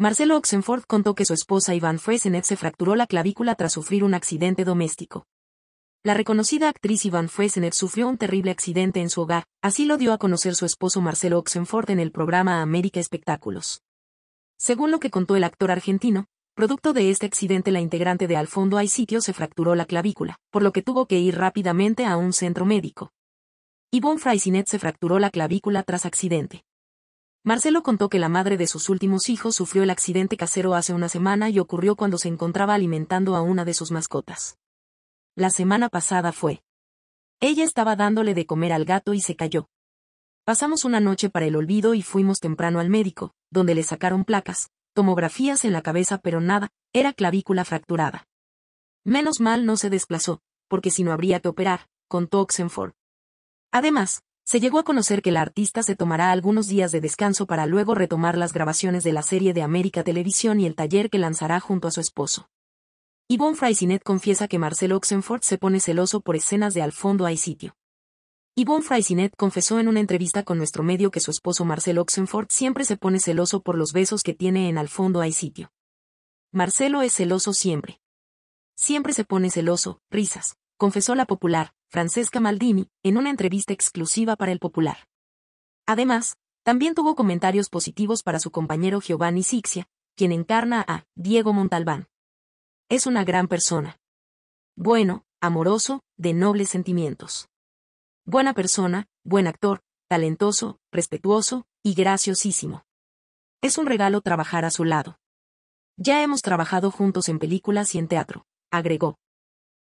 Marcelo Oxenford contó que su esposa Iván Fresenet se fracturó la clavícula tras sufrir un accidente doméstico. La reconocida actriz Iván Fresenet sufrió un terrible accidente en su hogar, así lo dio a conocer su esposo Marcelo Oxenford en el programa América Espectáculos. Según lo que contó el actor argentino, producto de este accidente la integrante de Al fondo hay sitio se fracturó la clavícula, por lo que tuvo que ir rápidamente a un centro médico. Ivonne Fraisinet se fracturó la clavícula tras accidente. Marcelo contó que la madre de sus últimos hijos sufrió el accidente casero hace una semana y ocurrió cuando se encontraba alimentando a una de sus mascotas. La semana pasada fue. Ella estaba dándole de comer al gato y se cayó. Pasamos una noche para el olvido y fuimos temprano al médico, donde le sacaron placas, tomografías en la cabeza pero nada, era clavícula fracturada. Menos mal no se desplazó, porque si no habría que operar, contó Oxenford. Además, se llegó a conocer que la artista se tomará algunos días de descanso para luego retomar las grabaciones de la serie de América Televisión y el taller que lanzará junto a su esposo. Yvonne Fraisinet confiesa que Marcel Oxenford se pone celoso por escenas de Al fondo hay sitio. Yvonne Fraisinet confesó en una entrevista con nuestro medio que su esposo Marcel Oxenford siempre se pone celoso por los besos que tiene en Al fondo hay sitio. Marcelo es celoso siempre. Siempre se pone celoso, risas confesó la popular, Francesca Maldini, en una entrevista exclusiva para el popular. Además, también tuvo comentarios positivos para su compañero Giovanni Sixia, quien encarna a Diego Montalbán. Es una gran persona. Bueno, amoroso, de nobles sentimientos. Buena persona, buen actor, talentoso, respetuoso y graciosísimo. Es un regalo trabajar a su lado. Ya hemos trabajado juntos en películas y en teatro, agregó.